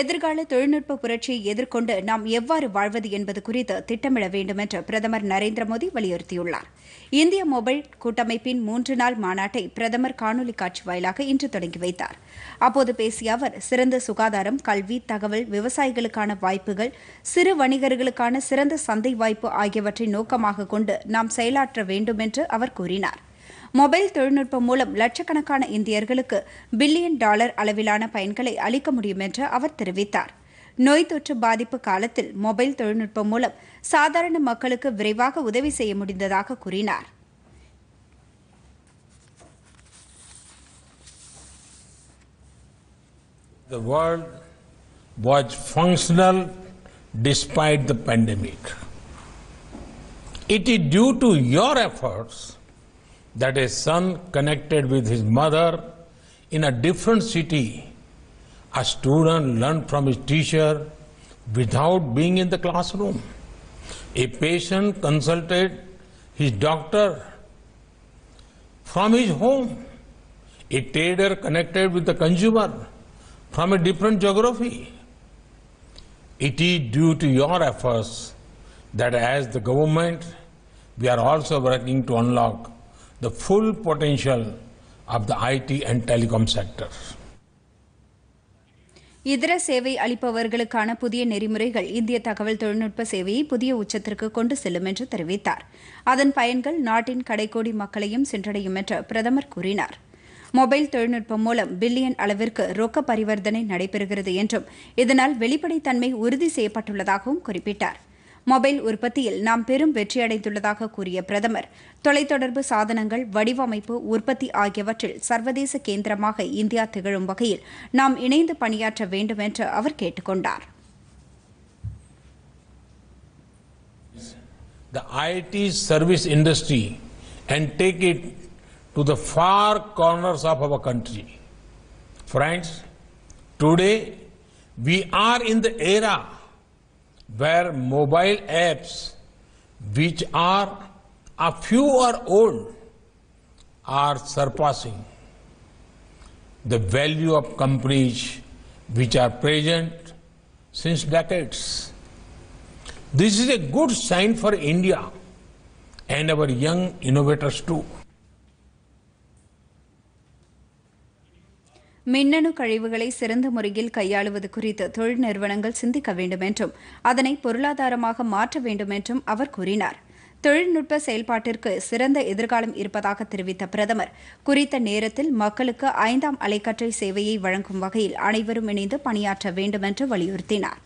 எதிர்கால தொழில்நுட்ப புரட்சியை எதிர்கொண்டு நாம் எவ்வாறு வாழ்வது என்பது குறித்து திட்டமிட வேண்டும் என்று பிரதமர் நரேந்திர மோடி வலியுறுத்தியுள்ளார் இந்திய மொபைல் கூட்டமைப்பின் மூன்று நாள் மாநாட்டை பிரதமர் காணொலி காட்சி வாயிலாக இன்று தொடங்கி வைத்தார் அப்போது பேசிய அவர் சிறந்த சுகாதாரம் கல்வி தகவல் விவசாயிகளுக்கான வாய்ப்புகள் சிறு வணிகர்களுக்கான சிறந்த சந்தை வாய்ப்பு ஆகியவற்றை நோக்கமாக கொண்டு நாம் செயலாற்ற வேண்டும் என்று அவர் கூறினாா் மொபைல் தொழில்நுட்பம் மூலம் லட்சக்கணக்கான இந்தியர்களுக்கு பில்லியன் டாலர் அளவிலான பயன்களை அளிக்க முடியும் என்று அவர் தெரிவித்தார் நோய் தொற்று பாதிப்பு காலத்தில் மொபைல் தொழில்நுட்பம் மூலம் சாதாரண மக்களுக்கு விரைவாக உதவி செய்ய முடிந்ததாக கூறினார் despite the pandemic. It is due to your efforts that a son connected with his mother in a different city, a student learned from his teacher without being in the classroom. A patient consulted his doctor from his home. A trader connected with the consumer from a different geography. It is due to your efforts that as the government, we are also working to unlock the full potential of the IT and telecom sector. இதர சேவை அளிப்பவர்களுக்கான புதிய நெறிமுறைகள் இந்திய தகவல் தொழில்நுட்ப சேவையை புதிய உச்சத்திற்கு கொண்டு செல்லும் என்று தெரிவித்தார் அதன் பயன்கள் நாட்டின் கடைக்கோடி மக்களையும் சென்றடையும் என்று பிரதமர் கூறினார் மொபைல் தொழில்நுட்பம் மூலம் பில்லியன் அளவிற்கு ரொக்க பரிவர்த்தனை நடைபெறுகிறது என்றும் இதனால் வெளிப்படைத்தன்மை உறுதி செய்யப்பட்டுள்ளதாகவும் குறிப்பிட்டார் மொபைல் உற்பத்தியில் நாம் பெரும் வெற்றியடைந்துள்ளதாக கூறிய பிரதமர் தொலைத்தொடர்பு சாதனங்கள் வடிவமைப்பு உற்பத்தி ஆகியவற்றில் சர்வதேச கேந்திரமாக இந்தியா திகழும் வகையில் நாம் இணைந்து பணியாற்ற வேண்டும் என்று அவர் கேட்டுக் கொண்டார் the IT service industry and take it to the far corners of our country. Friends, today we are in the era where mobile apps, which are a few or old, are surpassing the value of companies which are present since decades. This is a good sign for India and our young innovators too. மின்னணு கழிவுகளை சிறந்த முறையில் கையாளுவது குறித்து தொழில் நிறுவனங்கள் சிந்திக்க வேண்டும் என்றும் அதனை பொருளாதாரமாக மாற்ற வேண்டும் என்றும் அவர் கூறினார் தொழில்நுட்ப செயல்பாட்டிற்கு சிறந்த எதிர்காலம் இருப்பதாக தெரிவித்த பிரதமர் குறித்த நேரத்தில் மக்களுக்கு ஐந்தாம் அலைக்கற்றை சேவையை வழங்கும் வகையில் அனைவரும் இணைந்து பணியாற்ற வேண்டும் என்று வலியுறுத்தினார்